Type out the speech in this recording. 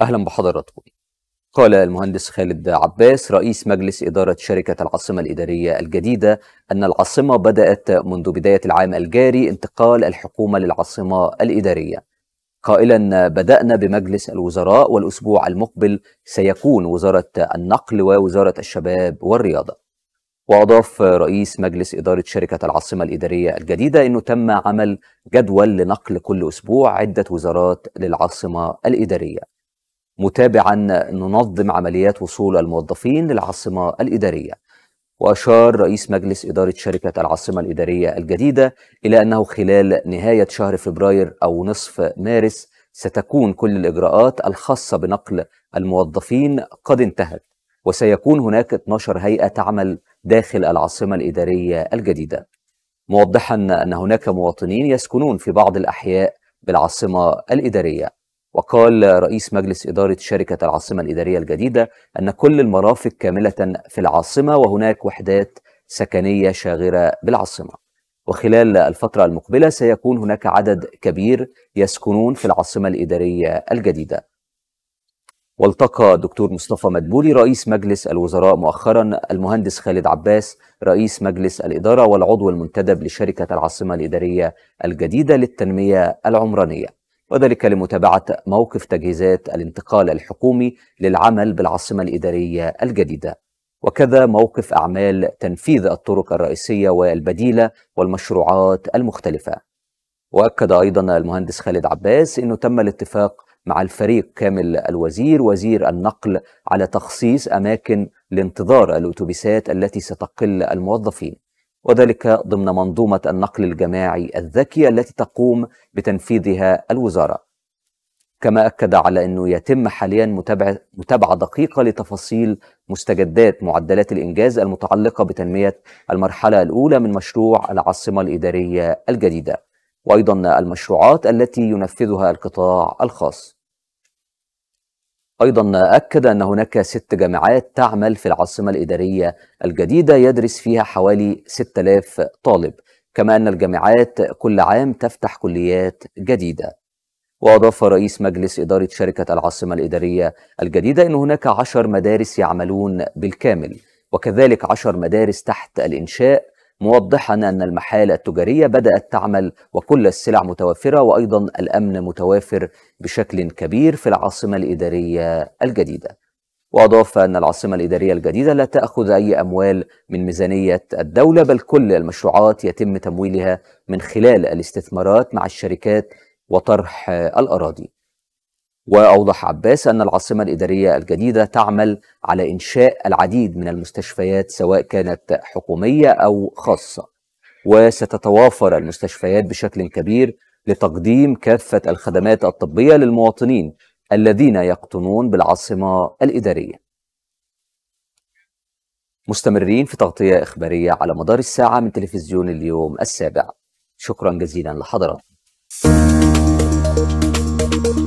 أهلا بحضراتكم قال المهندس خالد عباس رئيس مجلس إدارة شركة العاصمة الإدارية الجديدة أن العاصمة بدأت منذ بداية العام الجاري انتقال الحكومة للعاصمة الإدارية قائلا بدأنا بمجلس الوزراء والأسبوع المقبل سيكون وزارة النقل ووزارة الشباب والرياضة وأضاف رئيس مجلس إدارة شركة العاصمة الإدارية الجديدة أنه تم عمل جدول لنقل كل أسبوع عدة وزارات للعاصمة الإدارية متابعا ننظم عمليات وصول الموظفين للعاصمة الإدارية وأشار رئيس مجلس إدارة شركة العاصمة الإدارية الجديدة إلى أنه خلال نهاية شهر فبراير أو نصف مارس ستكون كل الإجراءات الخاصة بنقل الموظفين قد انتهت وسيكون هناك 12 هيئة تعمل داخل العاصمة الإدارية الجديدة موضحا أن هناك مواطنين يسكنون في بعض الأحياء بالعاصمة الإدارية وقال رئيس مجلس إدارة شركة العاصمة الإدارية الجديدة أن كل المرافق كاملة في العاصمة وهناك وحدات سكنية شاغرة بالعاصمة وخلال الفترة المقبلة سيكون هناك عدد كبير يسكنون في العاصمة الإدارية الجديدة والتقى الدكتور مصطفى مدبولي رئيس مجلس الوزراء مؤخرا المهندس خالد عباس رئيس مجلس الإدارة والعضو المنتدب لشركة العاصمة الإدارية الجديدة للتنمية العمرانية وذلك لمتابعة موقف تجهيزات الانتقال الحكومي للعمل بالعاصمة الإدارية الجديدة وكذا موقف أعمال تنفيذ الطرق الرئيسية والبديلة والمشروعات المختلفة وأكد أيضا المهندس خالد عباس أنه تم الاتفاق مع الفريق كامل الوزير وزير النقل على تخصيص أماكن لانتظار الأتوبيسات التي ستقل الموظفين وذلك ضمن منظومة النقل الجماعي الذكية التي تقوم بتنفيذها الوزارة كما أكد على أنه يتم حاليا متابعة, متابعة دقيقة لتفاصيل مستجدات معدلات الإنجاز المتعلقة بتنمية المرحلة الأولى من مشروع العاصمة الإدارية الجديدة وأيضا المشروعات التي ينفذها القطاع الخاص أيضا أكد أن هناك ست جامعات تعمل في العاصمة الإدارية الجديدة يدرس فيها حوالي 6000 طالب كما أن الجامعات كل عام تفتح كليات جديدة وأضاف رئيس مجلس إدارة شركة العاصمة الإدارية الجديدة أن هناك عشر مدارس يعملون بالكامل وكذلك عشر مدارس تحت الإنشاء موضحا أن المحال التجارية بدأت تعمل وكل السلع متوفرة وأيضا الأمن متوافر بشكل كبير في العاصمة الإدارية الجديدة وأضاف أن العاصمة الإدارية الجديدة لا تأخذ أي أموال من ميزانية الدولة بل كل المشروعات يتم تمويلها من خلال الاستثمارات مع الشركات وطرح الأراضي واوضح عباس ان العاصمه الاداريه الجديده تعمل على انشاء العديد من المستشفيات سواء كانت حكوميه او خاصه وستتوافر المستشفيات بشكل كبير لتقديم كافه الخدمات الطبيه للمواطنين الذين يقطنون بالعاصمه الاداريه مستمرين في تغطيه اخباريه على مدار الساعه من تلفزيون اليوم السابع شكرا جزيلا لحضراتكم